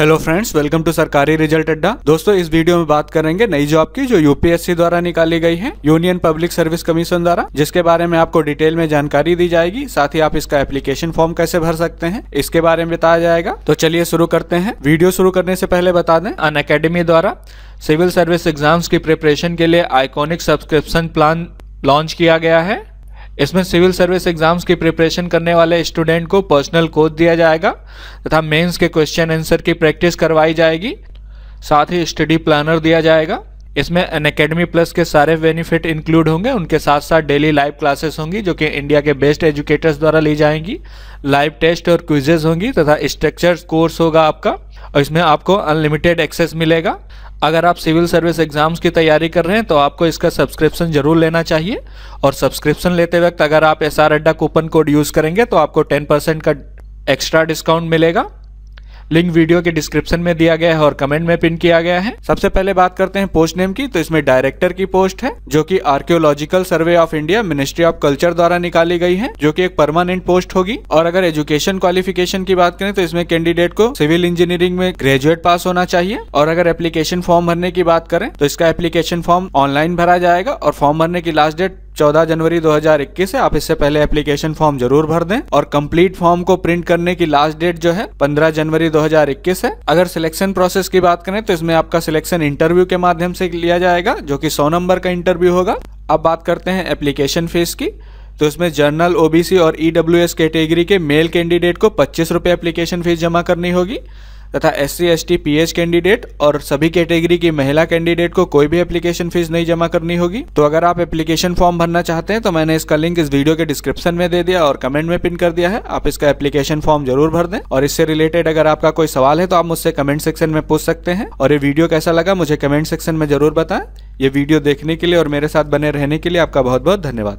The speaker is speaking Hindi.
हेलो फ्रेंड्स वेलकम टू सरकारी रिजल्ट अड्डा दोस्तों इस वीडियो में बात करेंगे नई जॉब की जो यूपीएससी द्वारा निकाली गई है यूनियन पब्लिक सर्विस कमीशन द्वारा जिसके बारे में आपको डिटेल में जानकारी दी जाएगी साथ ही आप इसका एप्लीकेशन फॉर्म कैसे भर सकते हैं इसके बारे में बताया जाएगा तो चलिए शुरू करते हैं वीडियो शुरू करने से पहले बता दें अन द्वारा सिविल सर्विस एग्जाम्स की प्रिपरेशन के लिए आइकोनिक सब्सक्रिप्शन प्लान लॉन्च किया गया है इसमें सिविल सर्विस एग्जाम्स की प्रिपरेशन करने वाले स्टूडेंट को पर्सनल कोच दिया जाएगा तथा मेंस के क्वेश्चन आंसर की प्रैक्टिस करवाई जाएगी साथ ही स्टडी प्लानर दिया जाएगा इसमें अन अकेडमी प्लस के सारे बेनिफिट इंक्लूड होंगे उनके साथ साथ डेली लाइव क्लासेस होंगी जो कि इंडिया के बेस्ट एजुकेटर्स द्वारा ली जाएंगी लाइव टेस्ट और क्विजेज होंगी तथा स्ट्रक्चर कोर्स होगा आपका और इसमें आपको अनलिमिटेड एक्सेस मिलेगा अगर आप सिविल सर्विस एग्ज़ाम्स की तैयारी कर रहे हैं तो आपको इसका सब्सक्रिप्शन जरूर लेना चाहिए और सब्सक्रिप्शन लेते वक्त अगर आप एस आर अड्डा कूपन कोड यूज़ करेंगे तो आपको टेन परसेंट का एक्स्ट्रा डिस्काउंट मिलेगा लिंक वीडियो के डिस्क्रिप्शन में दिया गया है और कमेंट में पिन किया गया है सबसे पहले बात करते हैं पोस्ट नेम की तो इसमें डायरेक्टर की पोस्ट है जो की archaeological survey of India ministry of culture द्वारा निकाली गई है जो की एक परमानेंट पोस्ट होगी और अगर एजुकेशन क्वालिफिकेशन की बात करें तो इसमें कैंडिडेट को सिविल इंजीनियरिंग में ग्रेजुएट पास होना चाहिए और अगर एप्लीकेशन फॉर्म भरने की बात करें तो इसका एप्लीकेशन फॉर्म ऑनलाइन भरा जाएगा और फॉर्म भरने की लास्ट डेट 14 जनवरी 2021 है आप इससे पहले एप्लीकेशन फॉर्म जरूर भर दें और कंप्लीट फॉर्म को प्रिंट करने की लास्ट डेट जो है 15 जनवरी 2021 है अगर सिलेक्शन प्रोसेस की बात करें तो इसमें आपका सिलेक्शन इंटरव्यू के माध्यम से लिया जाएगा जो कि 100 नंबर का इंटरव्यू होगा अब बात करते हैं एप्लीकेशन फीस की तो इसमें जर्नल ओबीसी और ईडब्ल्यू e कैटेगरी के मेल कैंडिडेट को पच्चीस रुपये एप्लीकेशन फीस जमा करनी होगी तथा S C S T P H candidate और सभी कैटेगरी की महिला कैंडिडेट को कोई भी एप्लीकेशन फीस नहीं जमा करनी होगी तो अगर आप एप्लीकेशन फॉर्म भरना चाहते हैं तो मैंने इसका लिंक इस वीडियो के डिस्क्रिप्शन में दे दिया और कमेंट में पिन कर दिया है आप इसका एप्लीकेशन फॉर्म जरूर भर दें और इससे रिलेटेड अगर आपका कोई सवाल है तो आप मुझसे कमेंट सेक्शन में पूछ सकते हैं और ये वीडियो कैसा लगा मुझे कमेंट सेक्शन में जरूर बताएं ये वीडियो देखने के लिए और मेरे साथ बने रहने के लिए आपका बहुत बहुत धन्यवाद